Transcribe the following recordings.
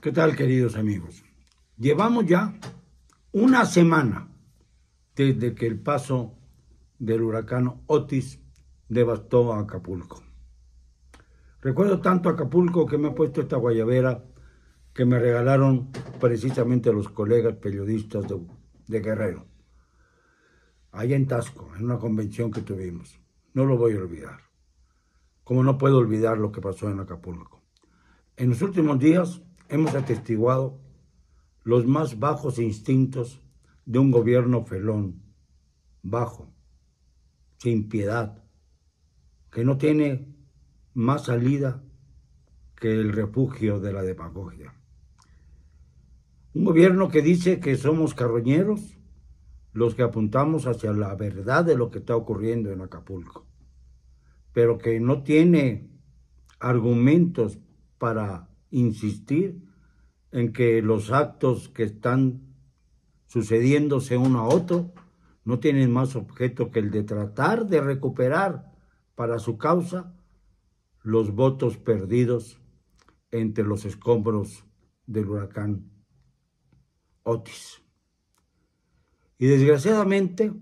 ¿Qué tal, queridos amigos? Llevamos ya una semana desde que el paso del huracán Otis devastó a Acapulco. Recuerdo tanto Acapulco que me ha puesto esta guayabera que me regalaron precisamente los colegas periodistas de, Guerrero, allá en Tasco, en una convención que tuvimos. No lo voy a olvidar, como no puedo olvidar lo que pasó en Acapulco. En los últimos días hemos atestiguado los más bajos instintos de un gobierno felón, bajo, sin piedad, que no tiene más salida que el refugio de la demagogia. Un gobierno que dice que somos carroñeros, los que apuntamos hacia la verdad de lo que está ocurriendo en Acapulco, pero que no tiene argumentos para insistir en que los actos que están sucediéndose uno a otro no tienen más objeto que el de tratar de recuperar para su causa los votos perdidos entre los escombros del huracán Otis. Y desgraciadamente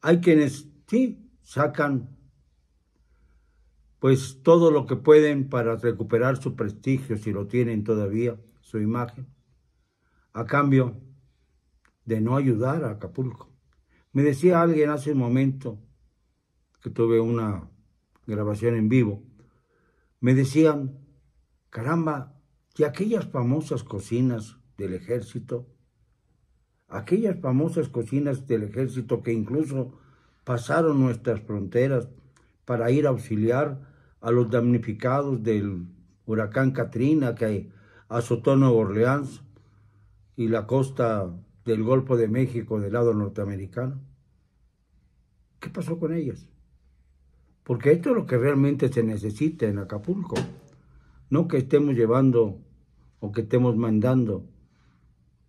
hay quienes sí sacan pues todo lo que pueden para recuperar su prestigio si lo tienen todavía su imagen, a cambio de no ayudar a Acapulco. Me decía alguien hace un momento que tuve una grabación en vivo, me decían, caramba, que aquellas famosas cocinas del ejército, aquellas famosas cocinas del ejército que incluso pasaron nuestras fronteras para ir a auxiliar a los damnificados del huracán Katrina que azotó Nueva Orleans y la costa del Golfo de México del lado norteamericano. ¿Qué pasó con ellos? Porque esto es lo que realmente se necesita en Acapulco. No que estemos llevando o que estemos mandando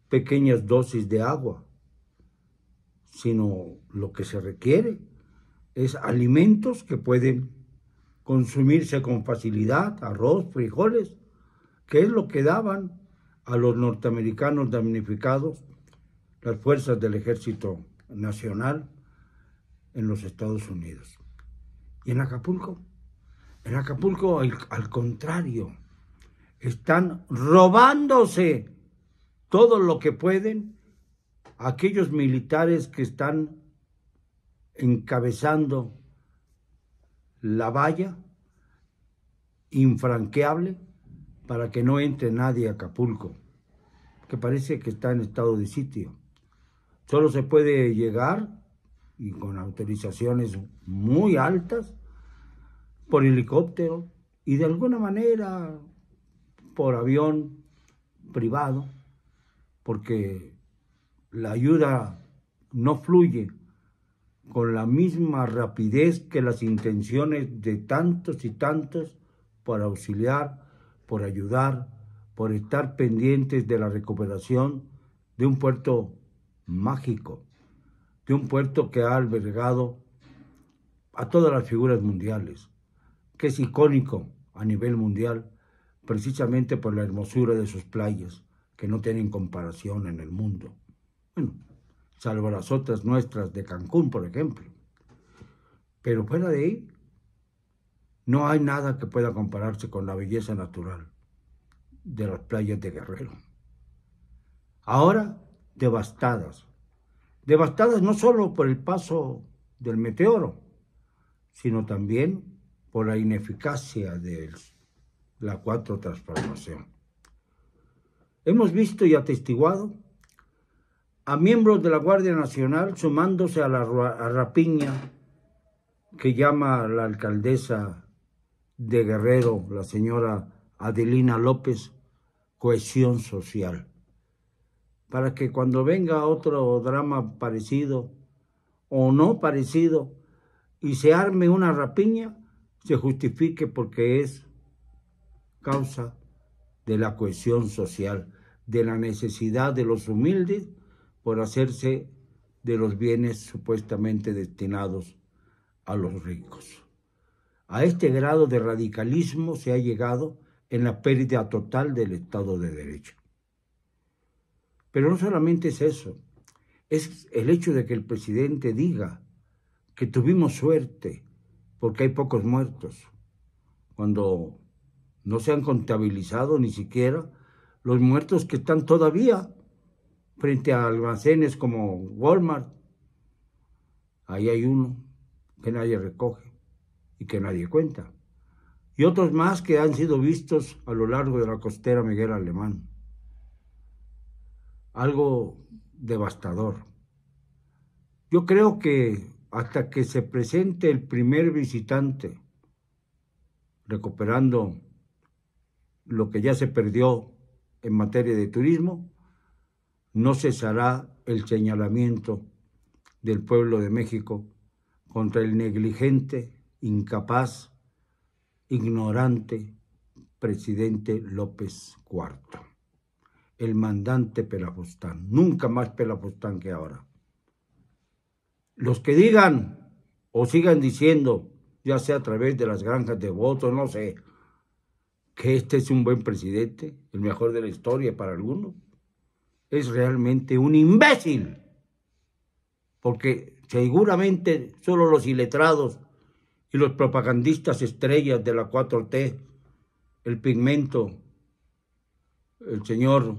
pequeñas dosis de agua, sino lo que se requiere es alimentos que pueden consumirse con facilidad, arroz, frijoles, que es lo que daban a los norteamericanos damnificados las fuerzas del ejército nacional en los Estados Unidos. ¿Y en Acapulco? En Acapulco, al contrario, están robándose todo lo que pueden aquellos militares que están encabezando la valla infranqueable para que no entre nadie a Acapulco, que parece que está en estado de sitio. Solo se puede llegar y con autorizaciones muy altas por helicóptero y de alguna manera por avión privado, porque la ayuda no fluye con la misma rapidez que las intenciones de tantos y tantos para auxiliar por ayudar, por estar pendientes de la recuperación de un puerto mágico, de un puerto que ha albergado a todas las figuras mundiales, que es icónico a nivel mundial precisamente por la hermosura de sus playas, que no tienen comparación en el mundo. Bueno, salvo las otras nuestras de Cancún, por ejemplo. Pero fuera de ahí, no hay nada que pueda compararse con la belleza natural de las playas de Guerrero. Ahora devastadas. Devastadas no solo por el paso del meteoro, sino también por la ineficacia de la cuatro transformación. Hemos visto y atestiguado a miembros de la Guardia Nacional sumándose a la rapiña que llama la alcaldesa de Guerrero, la señora Adelina López, cohesión social, para que cuando venga otro drama parecido o no parecido y se arme una rapiña, se justifique porque es causa de la cohesión social, de la necesidad de los humildes por hacerse de los bienes supuestamente destinados a los ricos. A este grado de radicalismo se ha llegado en la pérdida total del Estado de Derecho. Pero no solamente es eso, es el hecho de que el presidente diga que tuvimos suerte porque hay pocos muertos, cuando no se han contabilizado ni siquiera los muertos que están todavía frente a almacenes como Walmart. Ahí hay uno que nadie recoge y que nadie cuenta, y otros más que han sido vistos a lo largo de la costera Miguel Alemán. Algo devastador. Yo creo que hasta que se presente el primer visitante, recuperando lo que ya se perdió en materia de turismo, no cesará el señalamiento del pueblo de México contra el negligente incapaz, ignorante presidente López IV, el mandante Pelafustán, nunca más Pelafustán que ahora. Los que digan o sigan diciendo, ya sea a través de las granjas de votos, no sé, que este es un buen presidente, el mejor de la historia para algunos, es realmente un imbécil, porque seguramente solo los iletrados y los propagandistas estrellas de la 4T, el pigmento, el señor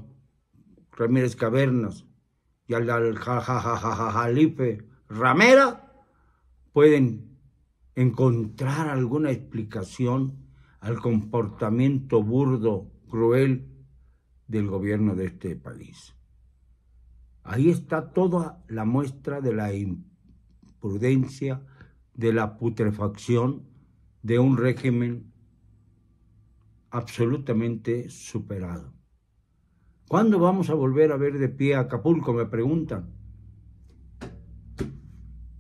Ramírez Cavernas y al, jajajajajalife Ramera, pueden encontrar alguna explicación al comportamiento burdo, cruel del gobierno de este país. Ahí está toda la muestra de la imprudencia de la putrefacción de un régimen absolutamente superado. ¿Cuándo vamos a volver a ver de pie a Acapulco? Me preguntan.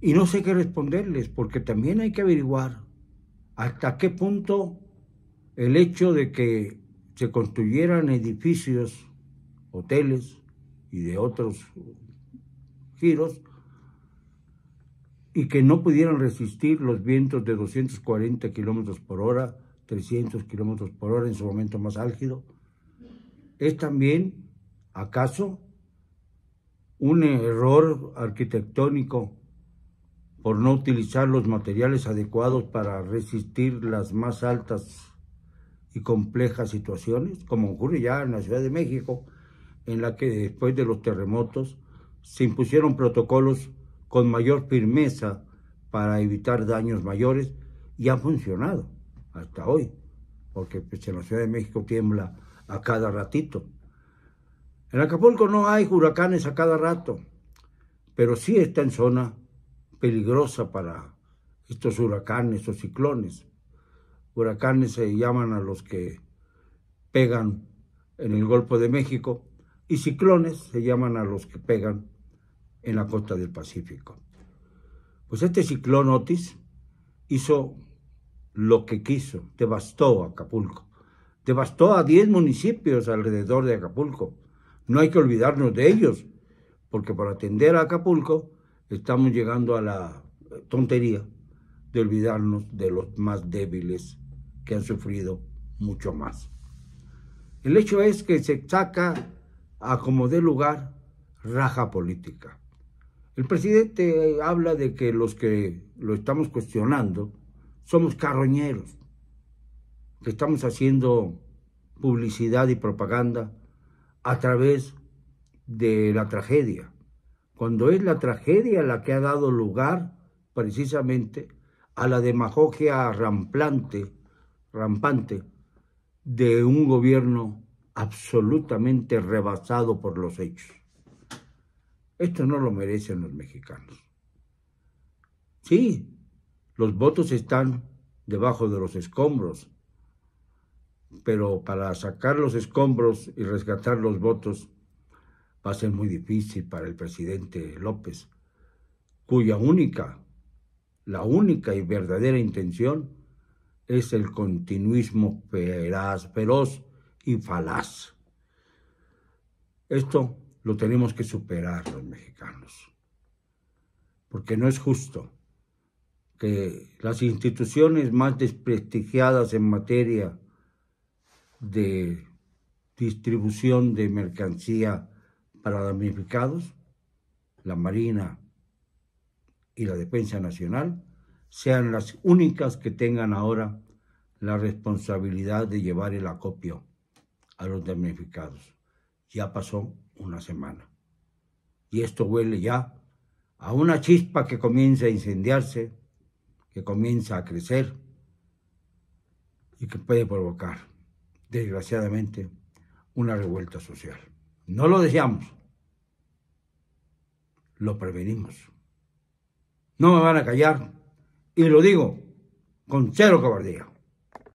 Y no sé qué responderles, porque también hay que averiguar hasta qué punto el hecho de que se construyeran edificios, hoteles y de otros giros, y que no pudieran resistir los vientos de 240 kilómetros por hora, 300 kilómetros por hora en su momento más álgido, es también, acaso, un error arquitectónico por no utilizar los materiales adecuados para resistir las más altas y complejas situaciones, como ocurre ya en la Ciudad de México, en la que después de los terremotos se impusieron protocolos con mayor firmeza para evitar daños mayores y ha funcionado hasta hoy, porque pues, en la Ciudad de México tiembla a cada ratito. En Acapulco no hay huracanes a cada rato, pero sí está en zona peligrosa para estos huracanes o ciclones. Huracanes se llaman a los que pegan en el Golfo de México y ciclones se llaman a los que pegan en la costa del Pacífico. Pues este ciclón Otis hizo lo que quiso, devastó Acapulco, devastó a 10 municipios alrededor de Acapulco. No hay que olvidarnos de ellos, porque para atender a Acapulco estamos llegando a la tontería de olvidarnos de los más débiles que han sufrido mucho más. El hecho es que se saca a como de lugar raja política. El presidente habla de que los que lo estamos cuestionando somos carroñeros, que estamos haciendo publicidad y propaganda a través de la tragedia, cuando es la tragedia la que ha dado lugar precisamente a la demagogia rampante de un gobierno absolutamente rebasado por los hechos. Esto no lo merecen los mexicanos. Sí, los votos están debajo de los escombros, pero para sacar los escombros y rescatar los votos va a ser muy difícil para el presidente López, cuya única, la única y verdadera intención es el continuismo feraz, feroz y falaz. Esto lo tenemos que superar los mexicanos, porque no es justo que las instituciones más desprestigiadas en materia de distribución de mercancía para damnificados, la Marina y la Defensa Nacional, sean las únicas que tengan ahora la responsabilidad de llevar el acopio a los damnificados. Ya pasó una semana. Y esto huele ya a una chispa que comienza a incendiarse, que comienza a crecer y que puede provocar, desgraciadamente, una revuelta social. No lo deseamos, lo prevenimos. No me van a callar y lo digo con cero cobardía.